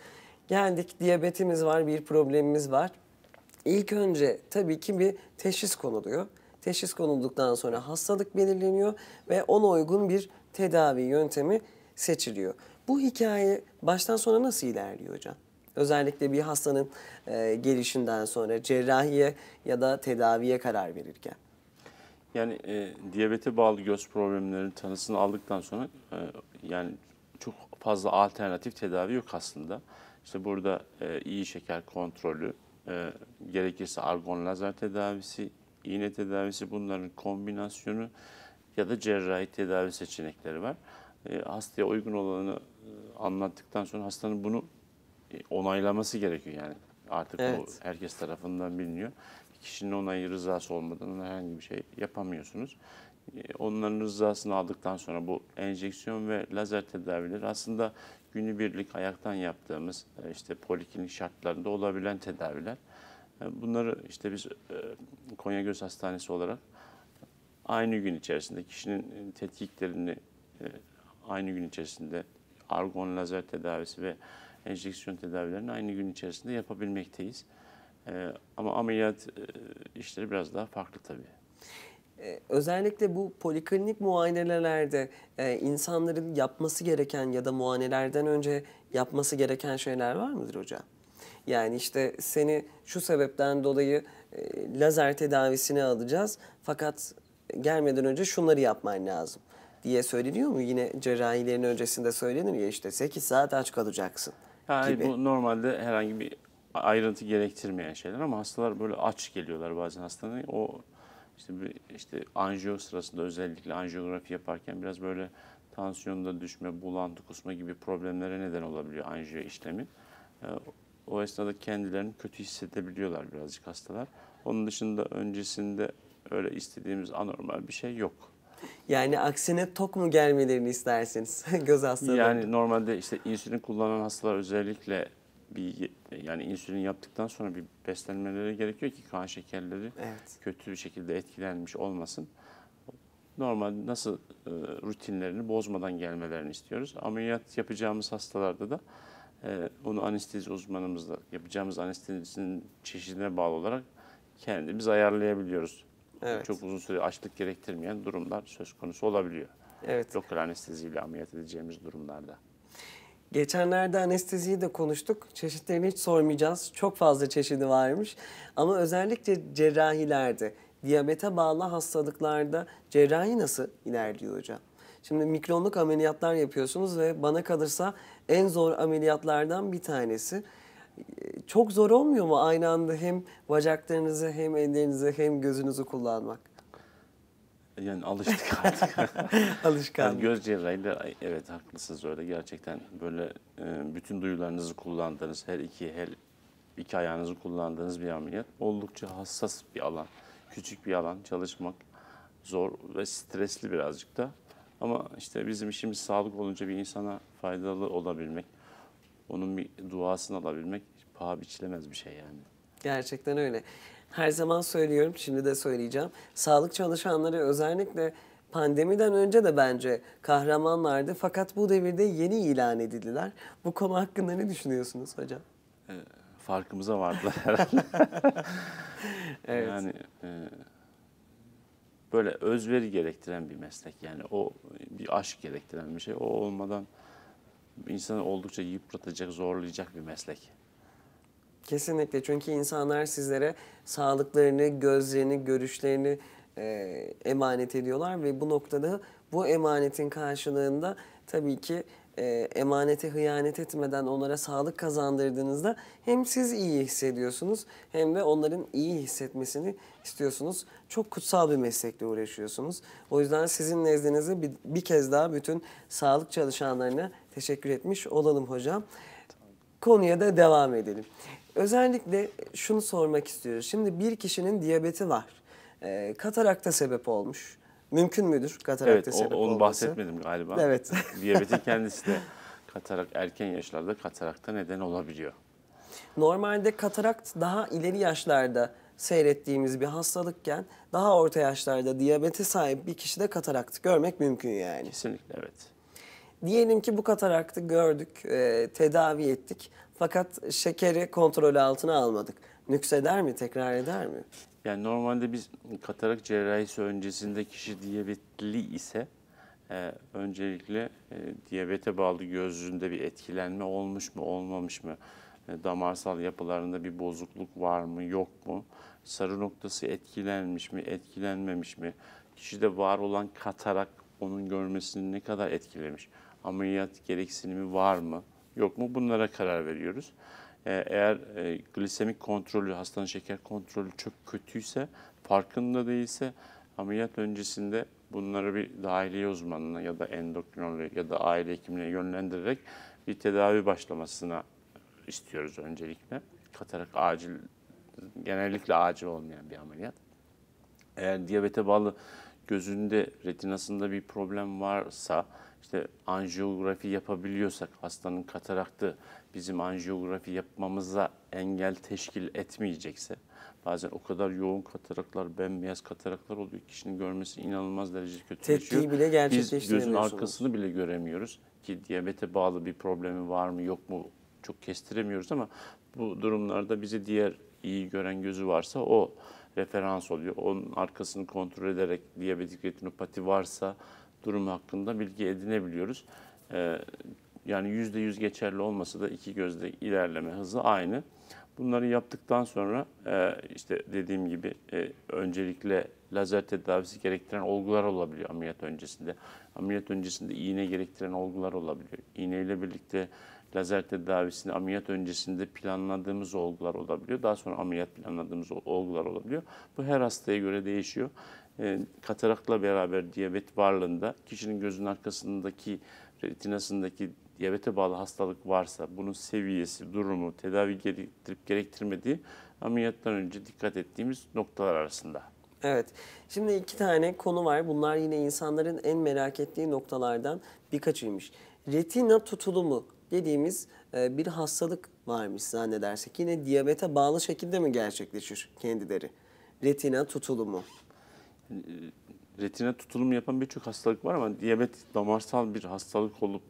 Geldik, diyabetimiz var, bir problemimiz var. İlk önce tabii ki bir teşhis konuluyor. Teşhis konulduktan sonra hastalık belirleniyor ve ona uygun bir tedavi yöntemi seçiliyor. Bu hikaye baştan sona nasıl ilerliyor hocam? Özellikle bir hastanın e, gelişinden sonra cerrahiye ya da tedaviye karar verirken. Yani e, diyabete bağlı göz problemlerinin tanısını aldıktan sonra e, yani çok fazla alternatif tedavi yok aslında. İşte burada e, iyi şeker kontrolü, e, gerekirse argon lazer tedavisi, iğne tedavisi bunların kombinasyonu ya da cerrahi tedavi seçenekleri var. E, hastaya uygun olanı e, anlattıktan sonra hastanın bunu e, onaylaması gerekiyor yani. Artık evet. o herkes tarafından biliniyor. Bir kişinin onayı rızası olmadan herhangi bir şey yapamıyorsunuz. E, onların rızasını aldıktan sonra bu enjeksiyon ve lazer tedavileri aslında günübirlik ayaktan yaptığımız e, işte poliklinik şartlarında olabilen tedaviler. Bunları işte biz Konya Göz Hastanesi olarak aynı gün içerisinde kişinin tetkiklerini aynı gün içerisinde argon lazer tedavisi ve enjeksiyon tedavilerini aynı gün içerisinde yapabilmekteyiz. Ee, ama ameliyat e, işleri biraz daha farklı tabii. Ee, özellikle bu poliklinik muayenelerde e, insanların yapması gereken ya da muayenelerden önce yapması gereken şeyler var mıdır hocam? Yani işte seni şu sebepten dolayı e, lazer tedavisine alacağız fakat gelmeden önce şunları yapman lazım diye söyleniyor mu? Yine cerrahilerin öncesinde söylenir ya işte 8 saat aç kalacaksın. Yani gibi. Bu normalde herhangi bir ayrıntı gerektirmeyen şeyler ama hastalar böyle aç geliyorlar bazen hastanın. O işte bir, işte anjiyo sırasında özellikle anjiyografi yaparken biraz böyle tansiyonda düşme, bulantı, kusma gibi problemlere neden olabiliyor anjiyo işlemi. Ee, o esnada kendilerini kötü hissedebiliyorlar birazcık hastalar. Onun dışında öncesinde öyle istediğimiz anormal bir şey yok. Yani aksine tok mu gelmelerini istersiniz göz hastalığı? Yani normalde işte insülin kullanan hastalar özellikle bir yani insülin yaptıktan sonra bir beslenmeleri gerekiyor ki kan şekerleri evet. kötü bir şekilde etkilenmiş olmasın. Normal nasıl e, rutinlerini bozmadan gelmelerini istiyoruz. Ameliyat yapacağımız hastalarda da e, onu anestezi uzmanımızla yapacağımız anestezinin çeşidine bağlı olarak kendimiz ayarlayabiliyoruz. Evet. Çok uzun süre açlık gerektirmeyen durumlar söz konusu olabiliyor. Evet. Lokal anesteziyle ameliyat edeceğimiz durumlarda. Geçenlerde anesteziyi de konuştuk. Çeşitlerini hiç sormayacağız. Çok fazla çeşidi varmış. Ama özellikle cerrahilerde, diyabete bağlı hastalıklarda cerrahi nasıl ilerliyor hocam? Şimdi mikronluk ameliyatlar yapıyorsunuz ve bana kalırsa en zor ameliyatlardan bir tanesi çok zor olmuyor mu aynı anda hem bacaklarınızı hem ellerinizi hem gözünüzü kullanmak? Yani alıştık artık. Alışkanlık. Yani göz cerrahıyla evet haklısınız öyle gerçekten böyle e, bütün duyularınızı kullandığınız her iki her iki ayağınızı kullandığınız bir ameliyat oldukça hassas bir alan. Küçük bir alan çalışmak zor ve stresli birazcık da. Ama işte bizim işimiz sağlık olunca bir insana faydalı olabilmek, onun bir duasını alabilmek paha biçilemez bir şey yani. Gerçekten öyle. Her zaman söylüyorum, şimdi de söyleyeceğim. Sağlık çalışanları özellikle pandemiden önce de bence kahramanlardı. Fakat bu devirde yeni ilan edildiler. Bu konu hakkında ne düşünüyorsunuz hocam? E, farkımıza vardılar herhalde. evet. Yani e, böyle özveri gerektiren bir meslek. Yani o bir aşk gerektiren bir şey. O olmadan insanı oldukça yıpratacak, zorlayacak bir meslek. Kesinlikle çünkü insanlar sizlere sağlıklarını, gözlerini, görüşlerini e, emanet ediyorlar ve bu noktada bu emanetin karşılığında tabii ki e, emanete hıyanet etmeden onlara sağlık kazandırdığınızda hem siz iyi hissediyorsunuz hem de onların iyi hissetmesini istiyorsunuz. Çok kutsal bir meslekle uğraşıyorsunuz. O yüzden sizin nezdinizde bir, bir kez daha bütün sağlık çalışanlarına teşekkür etmiş olalım hocam. Konuya da devam edelim. Özellikle şunu sormak istiyoruz. Şimdi bir kişinin diyabeti var. E, katarakta sebep olmuş. Mümkün müdür katarakta evet, sebep Evet, onu bahsetmedim galiba. Evet. Diyabetin kendisi de katarak erken yaşlarda katarakta neden olabiliyor. Normalde katarakt daha ileri yaşlarda seyrettiğimiz bir hastalıkken daha orta yaşlarda diyabete sahip bir kişide katarakt görmek mümkün yani. Kesinlikle evet. Diyelim ki bu kataraktı gördük, e, tedavi ettik fakat şekeri kontrol altına almadık. Nükseder mi, tekrar eder mi? Yani normalde biz katarak cerrahisi öncesinde kişi diyabetli ise e, öncelikle e, diyabete bağlı gözünde bir etkilenme olmuş mu, olmamış mı? E, damarsal yapılarında bir bozukluk var mı, yok mu? Sarı noktası etkilenmiş mi, etkilenmemiş mi? Kişide var olan katarak onun görmesini ne kadar etkilemiş? Ameliyat gereksinimi var mı? yok mu bunlara karar veriyoruz. E, eğer e, glisemik kontrolü, hastanın şeker kontrolü çok kötüyse, farkında değilse ameliyat öncesinde bunları bir dahiliye uzmanına ya da endokrinolog ya da aile hekimine yönlendirerek bir tedavi başlamasına istiyoruz öncelikle. Katarak acil, genellikle acil olmayan bir ameliyat. Eğer diyabete bağlı gözünde, retinasında bir problem varsa, işte anjiyografi yapabiliyorsak hastanın kataraktı bizim anjiyografi yapmamıza engel teşkil etmeyecekse bazen o kadar yoğun kataraklar, bembeyaz kataraklar oluyor ki kişinin görmesi inanılmaz derece kötüleşiyor. Tepkiyi bile gerçekleştiremiyorsunuz. Biz gözün arkasını bile göremiyoruz ki diyabete bağlı bir problemi var mı yok mu çok kestiremiyoruz ama bu durumlarda bizi diğer iyi gören gözü varsa o referans oluyor. Onun arkasını kontrol ederek diyabetik retinopati varsa durumu hakkında bilgi edinebiliyoruz. E, yani %100 geçerli olmasa da iki gözde ilerleme hızı aynı. Bunları yaptıktan sonra e, işte dediğim gibi e, öncelikle lazer tedavisi gerektiren olgular olabiliyor ameliyat öncesinde. Ameliyat öncesinde iğne gerektiren olgular olabiliyor. İğne ile birlikte lazer tedavisini ameliyat öncesinde planladığımız olgular olabiliyor. Daha sonra ameliyat planladığımız olgular olabiliyor. Bu her hastaya göre değişiyor e, kataraktla beraber diyabet varlığında kişinin gözünün arkasındaki retinasındaki diyabete bağlı hastalık varsa bunun seviyesi, durumu, tedavi gerektirip gerektirmediği ameliyattan önce dikkat ettiğimiz noktalar arasında. Evet. Şimdi iki tane konu var. Bunlar yine insanların en merak ettiği noktalardan birkaçıymış. Retina tutulumu dediğimiz e, bir hastalık varmış zannedersek. Yine diyabete bağlı şekilde mi gerçekleşir kendileri? Retina tutulumu. E, retina tutulumu yapan birçok hastalık var ama diyabet damarsal bir hastalık olup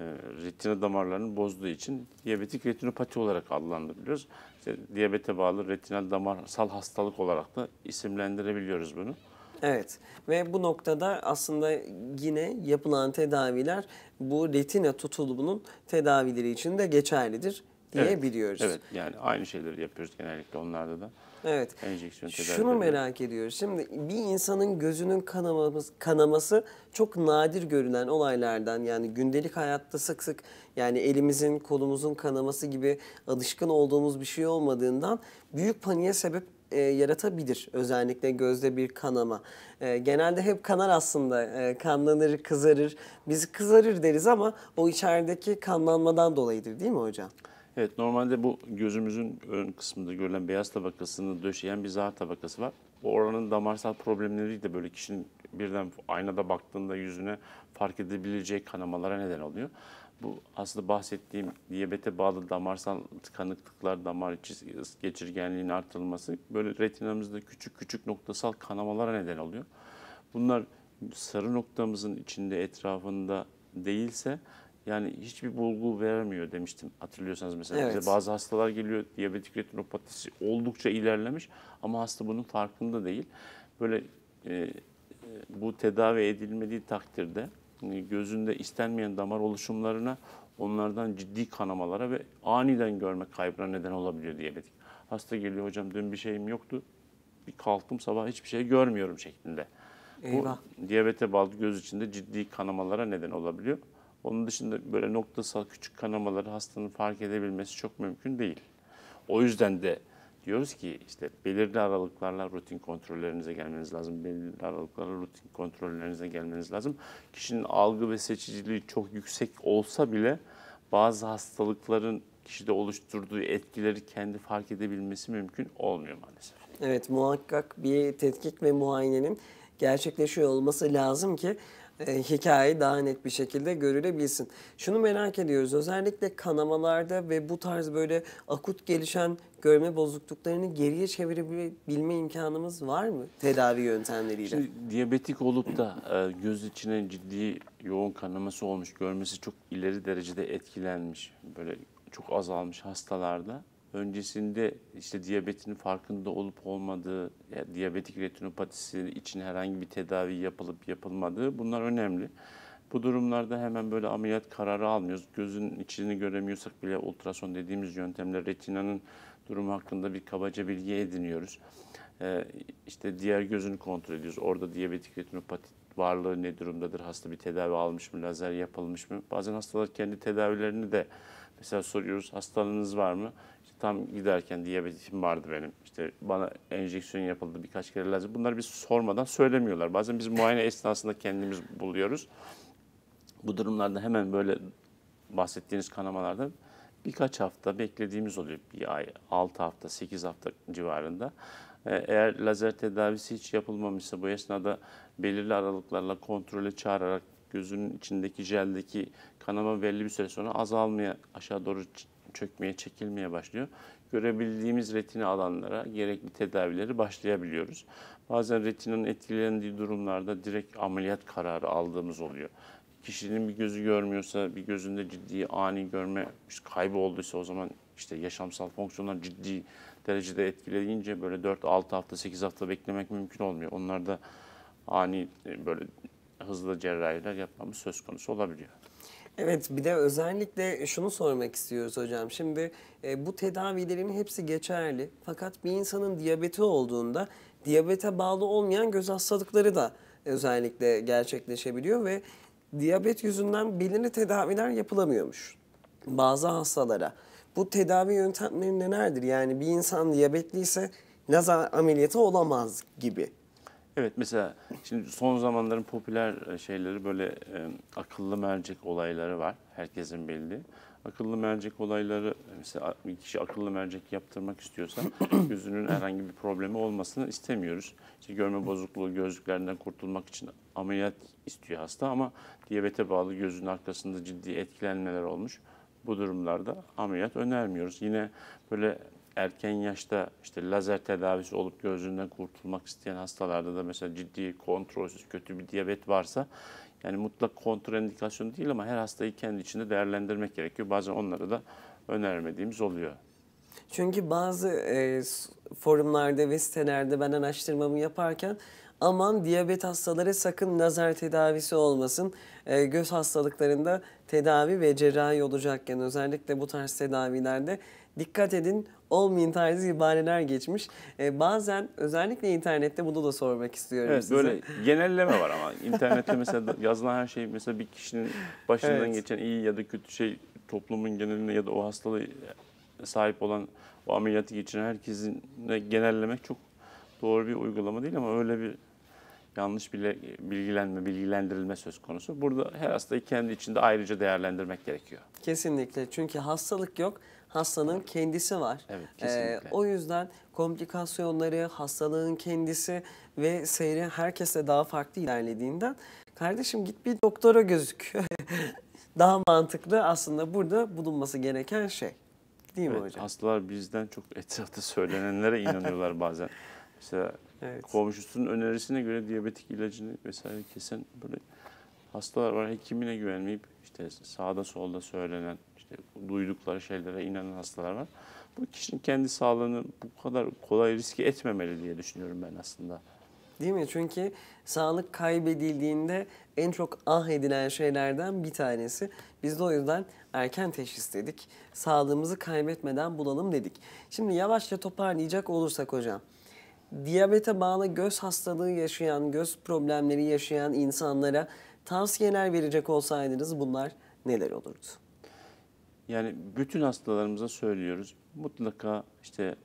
e, retina damarlarını bozduğu için diyabetik retinopati olarak adlandırıyoruz. İşte diyabete bağlı retinal damarsal hastalık olarak da isimlendirebiliyoruz bunu. Evet ve bu noktada aslında yine yapılan tedaviler bu retina tutulumunun tedavileri için de geçerlidir diyebiliyoruz. Evet, evet yani aynı şeyleri yapıyoruz genellikle onlarda da. Evet. Enjeksiyon tedavileri. Şunu merak ediyoruz. Şimdi bir insanın gözünün kanaması, kanaması çok nadir görülen olaylardan yani gündelik hayatta sık sık yani elimizin kolumuzun kanaması gibi alışkın olduğumuz bir şey olmadığından büyük paniğe sebep e, yaratabilir. Özellikle gözde bir kanama. E, genelde hep kanar aslında. E, kanlanır, kızarır. Biz kızarır deriz ama o içerideki kanlanmadan dolayıdır değil mi hocam? Evet normalde bu gözümüzün ön kısmında görülen beyaz tabakasını döşeyen bir zar tabakası var. Bu oranın damarsal problemleri de böyle kişinin birden aynada baktığında yüzüne fark edebileceği kanamalara neden oluyor. Bu aslında bahsettiğim diyabete bağlı damarsal tıkanıklıklar, damar içi geçirgenliğin artırılması böyle retinamızda küçük küçük noktasal kanamalara neden oluyor. Bunlar sarı noktamızın içinde etrafında değilse yani hiçbir bulgu vermiyor demiştim hatırlıyorsanız mesela. Evet. Bize bazı hastalar geliyor diyabetik retinopatisi oldukça ilerlemiş ama hasta bunun farkında değil. Böyle e, e bu tedavi edilmediği takdirde hani gözünde istenmeyen damar oluşumlarına, onlardan ciddi kanamalara ve aniden görme kaybına neden olabiliyor diyabetik. Hasta geliyor hocam dün bir şeyim yoktu, bir kalktım sabah hiçbir şey görmüyorum şeklinde. Eyvah. Bu diyabete bağlı göz içinde ciddi kanamalara neden olabiliyor. Onun dışında böyle noktasal küçük kanamaları hastanın fark edebilmesi çok mümkün değil. O yüzden de diyoruz ki işte belirli aralıklarla rutin kontrollerinize gelmeniz lazım. Belirli aralıklarla rutin kontrollerinize gelmeniz lazım. Kişinin algı ve seçiciliği çok yüksek olsa bile bazı hastalıkların kişide oluşturduğu etkileri kendi fark edebilmesi mümkün olmuyor maalesef. Evet muhakkak bir tetkik ve muayenenin gerçekleşiyor olması lazım ki e, hikayeyi daha net bir şekilde görülebilsin. Şunu merak ediyoruz özellikle kanamalarda ve bu tarz böyle akut gelişen görme bozukluklarını geriye çevirebilme imkanımız var mı tedavi yöntemleriyle? Şimdi, diyabetik olup da e, göz içine ciddi yoğun kanaması olmuş, görmesi çok ileri derecede etkilenmiş, böyle çok azalmış hastalarda öncesinde işte diyabetinin farkında olup olmadığı, yani diyabetik retinopatisi için herhangi bir tedavi yapılıp yapılmadığı bunlar önemli. Bu durumlarda hemen böyle ameliyat kararı almıyoruz. Gözün içini göremiyorsak bile ultrason dediğimiz yöntemle retinanın durumu hakkında bir kabaca bilgi ediniyoruz. Ee, işte diğer gözünü kontrol ediyoruz. Orada diyabetik retinopati varlığı ne durumdadır? Hasta bir tedavi almış mı? Lazer yapılmış mı? Bazen hastalar kendi tedavilerini de mesela soruyoruz. Hastalığınız var mı? tam giderken diyabetim vardı benim. İşte bana enjeksiyon yapıldı birkaç kere lazım. Bunları biz sormadan söylemiyorlar. Bazen biz muayene esnasında kendimiz buluyoruz. Bu durumlarda hemen böyle bahsettiğiniz kanamalarda birkaç hafta beklediğimiz oluyor. Bir ay, 6 hafta, 8 hafta civarında. Ee, eğer lazer tedavisi hiç yapılmamışsa bu esnada belirli aralıklarla kontrole çağırarak gözünün içindeki jeldeki kanama belli bir süre sonra azalmaya aşağı doğru çökmeye, çekilmeye başlıyor. Görebildiğimiz retina alanlara gerekli tedavileri başlayabiliyoruz. Bazen retinanın etkilendiği durumlarda direkt ameliyat kararı aldığımız oluyor. Kişinin bir gözü görmüyorsa, bir gözünde ciddi ani görme kaybı olduysa o zaman işte yaşamsal fonksiyonlar ciddi derecede etkileyince böyle 4-6 hafta 8 hafta beklemek mümkün olmuyor. Onlarda ani e, böyle hızlı cerrahiler yapmamız söz konusu olabiliyor. Evet bir de özellikle şunu sormak istiyoruz hocam. Şimdi e, bu tedavilerin hepsi geçerli. Fakat bir insanın diyabeti olduğunda diyabete bağlı olmayan göz hastalıkları da özellikle gerçekleşebiliyor ve diyabet yüzünden belirli tedaviler yapılamıyormuş bazı hastalara. Bu tedavi yöntemleri nelerdir? Yani bir insan diyabetliyse lazer ameliyatı olamaz gibi. Evet mesela şimdi son zamanların popüler e, şeyleri böyle e, akıllı mercek olayları var. Herkesin bildiği. Akıllı mercek olayları e, mesela bir kişi akıllı mercek yaptırmak istiyorsa gözünün herhangi bir problemi olmasını istemiyoruz. İşte görme bozukluğu gözlüklerinden kurtulmak için ameliyat istiyor hasta ama diyabete bağlı gözünün arkasında ciddi etkilenmeler olmuş. Bu durumlarda ameliyat önermiyoruz. Yine böyle erken yaşta işte lazer tedavisi olup gözünden kurtulmak isteyen hastalarda da mesela ciddi kontrolsüz kötü bir diyabet varsa yani mutlak kontraindikasyon değil ama her hastayı kendi içinde değerlendirmek gerekiyor. Bazen onları da önermediğimiz oluyor. Çünkü bazı e, forumlarda ve sitelerde ben araştırmamı yaparken aman diyabet hastaları sakın nazar tedavisi olmasın. E, göz hastalıklarında tedavi ve cerrahi olacakken özellikle bu tarz tedavilerde dikkat edin olmayın tarzı ibareler geçmiş. E, bazen özellikle internette bunu da sormak istiyorum evet, size. Böyle genelleme var ama internette mesela yazılan her şey mesela bir kişinin başından evet. geçen iyi ya da kötü şey toplumun geneline ya da o hastalığı sahip olan o ameliyatı geçiren herkesin genellemek çok doğru bir uygulama değil ama öyle bir yanlış bilgilenme, bilgilendirilme söz konusu. Burada her hastayı kendi içinde ayrıca değerlendirmek gerekiyor. Kesinlikle çünkü hastalık yok, hastanın kendisi var. Evet, ee, kesinlikle. Ee, o yüzden komplikasyonları, hastalığın kendisi ve seyri herkese daha farklı ilerlediğinden kardeşim git bir doktora gözük. daha mantıklı aslında burada bulunması gereken şey. Değil mi hocam? Hastalar bizden çok etrafta söylenenlere inanıyorlar bazen. Mesela evet. komşusunun önerisine göre diyabetik ilacını vesaire kesen böyle hastalar var. Hekimine güvenmeyip işte sağda solda söylenen, işte duydukları şeylere inanan hastalar var. Bu kişinin kendi sağlığını bu kadar kolay riske etmemeli diye düşünüyorum ben aslında. Değil mi? Çünkü sağlık kaybedildiğinde en çok ah edilen şeylerden bir tanesi. Biz de o yüzden erken teşhis dedik. Sağlığımızı kaybetmeden bulalım dedik. Şimdi yavaşça toparlayacak olursak hocam diyabete bağlı göz hastalığı yaşayan, göz problemleri yaşayan insanlara tavsiyeler verecek olsaydınız bunlar neler olurdu? Yani bütün hastalarımıza söylüyoruz. Mutlaka işte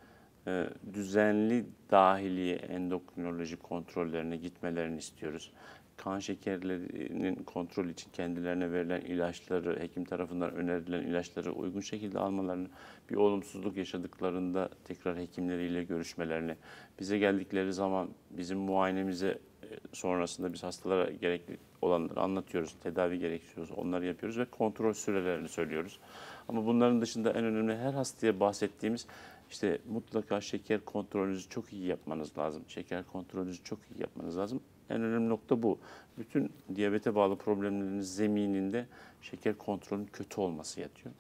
e, düzenli dahiliye endokrinoloji kontrollerine gitmelerini istiyoruz kan şekerlerinin kontrol için kendilerine verilen ilaçları, hekim tarafından önerilen ilaçları uygun şekilde almalarını, bir olumsuzluk yaşadıklarında tekrar hekimleriyle görüşmelerini, bize geldikleri zaman bizim muayenemize e, sonrasında biz hastalara gerekli olanları anlatıyoruz, tedavi gerekiyoruz, onları yapıyoruz ve kontrol sürelerini söylüyoruz. Ama bunların dışında en önemli her hastaya bahsettiğimiz işte mutlaka şeker kontrolünüzü çok iyi yapmanız lazım. Şeker kontrolünüzü çok iyi yapmanız lazım. En önemli nokta bu. Bütün diyabete bağlı problemlerin zemininde şeker kontrolünün kötü olması yatıyor.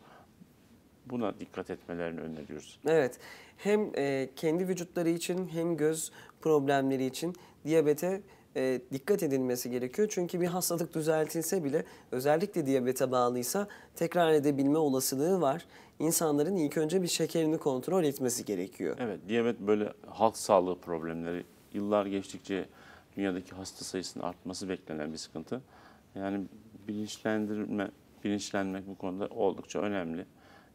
Buna dikkat etmelerini öneriyoruz. Evet. Hem e, kendi vücutları için hem göz problemleri için diyabete e, dikkat edilmesi gerekiyor. Çünkü bir hastalık düzeltilse bile özellikle diyabete bağlıysa tekrar edebilme olasılığı var. İnsanların ilk önce bir şekerini kontrol etmesi gerekiyor. Evet, diyabet böyle halk sağlığı problemleri yıllar geçtikçe dünyadaki hasta sayısının artması beklenen bir sıkıntı. Yani bilinçlendirme, bilinçlenmek bu konuda oldukça önemli.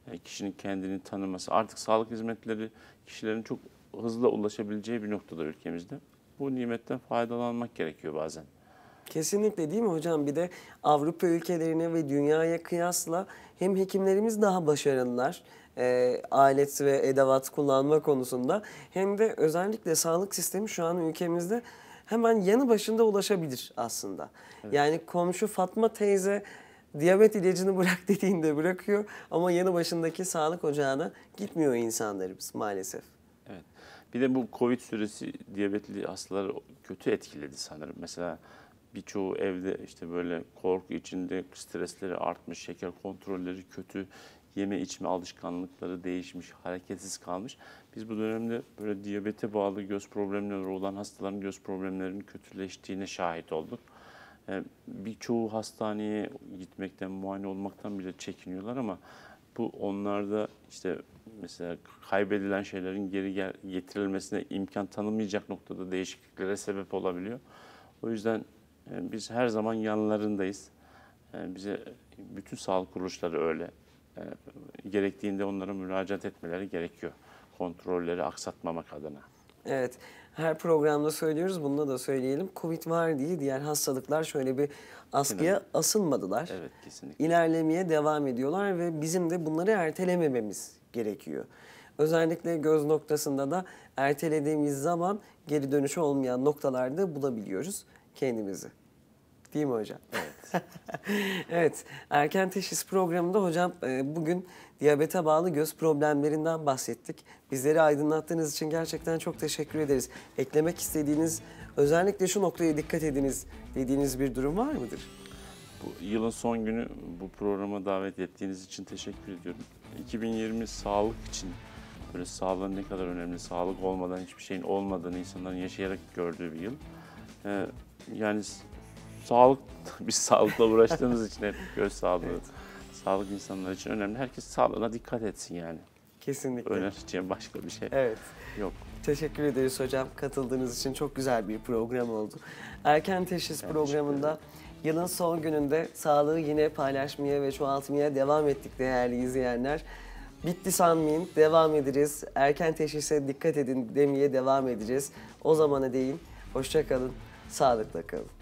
Yani e, kişinin kendini tanıması. Artık sağlık hizmetleri kişilerin çok hızlı ulaşabileceği bir noktada ülkemizde. Bu nimetten faydalanmak gerekiyor bazen. Kesinlikle değil mi hocam? Bir de Avrupa ülkelerine ve dünyaya kıyasla hem hekimlerimiz daha başarılılar e, alet ve edevat kullanma konusunda hem de özellikle sağlık sistemi şu an ülkemizde hemen yanı başında ulaşabilir aslında. Evet. Yani komşu Fatma teyze diyabet ilacını bırak dediğinde bırakıyor ama yanı başındaki sağlık ocağına gitmiyor insanlarımız maalesef. Evet. Bir de bu Covid süresi diyabetli hastaları kötü etkiledi sanırım. Mesela birçoğu evde işte böyle korku içinde stresleri artmış, şeker kontrolleri kötü, yeme içme alışkanlıkları değişmiş, hareketsiz kalmış. Biz bu dönemde böyle diyabete bağlı göz problemleri olan hastaların göz problemlerinin kötüleştiğine şahit olduk. Ee, birçoğu hastaneye gitmekten, muayene olmaktan bile çekiniyorlar ama bu onlarda işte mesela kaybedilen şeylerin geri getirilmesine imkan tanımayacak noktada değişikliklere sebep olabiliyor. O yüzden e, biz her zaman yanlarındayız. E, bize bütün sağlık kuruluşları öyle. Ee, gerektiğinde onlara müracaat etmeleri gerekiyor. Kontrolleri aksatmamak adına. Evet. Her programda söylüyoruz, bunu da söyleyelim. Covid var diye diğer hastalıklar şöyle bir askıya Kesinlikle. asılmadılar. Evet, kesinlikle. İlerlemeye devam ediyorlar ve bizim de bunları ertelemememiz gerekiyor. Özellikle göz noktasında da ertelediğimiz zaman geri dönüşü olmayan noktalarda bulabiliyoruz kendimizi artık değil mi hocam? Evet. evet, erken teşhis programında hocam e, bugün diyabete bağlı göz problemlerinden bahsettik. Bizleri aydınlattığınız için gerçekten çok teşekkür ederiz. Eklemek istediğiniz, özellikle şu noktaya dikkat ediniz dediğiniz bir durum var mıdır? Bu yılın son günü bu programa davet ettiğiniz için teşekkür ediyorum. 2020 sağlık için böyle sağlığın ne kadar önemli, sağlık olmadan hiçbir şeyin olmadığını insanların yaşayarak gördüğü bir yıl. Ee, yani sağlık, biz sağlıkla uğraştığımız için hep göz sağlığı, evet. sağlık insanları için önemli. Herkes sağlığına dikkat etsin yani. Kesinlikle. Önereceğim başka bir şey evet. yok. Teşekkür ederiz hocam. Katıldığınız için çok güzel bir program oldu. Erken Teşhis evet, programında yılın son gününde sağlığı yine paylaşmaya ve çoğaltmaya devam ettik değerli izleyenler. Bitti sanmayın, devam ederiz. Erken teşhise dikkat edin demeye devam edeceğiz. O zamana değin, Hoşçakalın, sağlıkla kalın.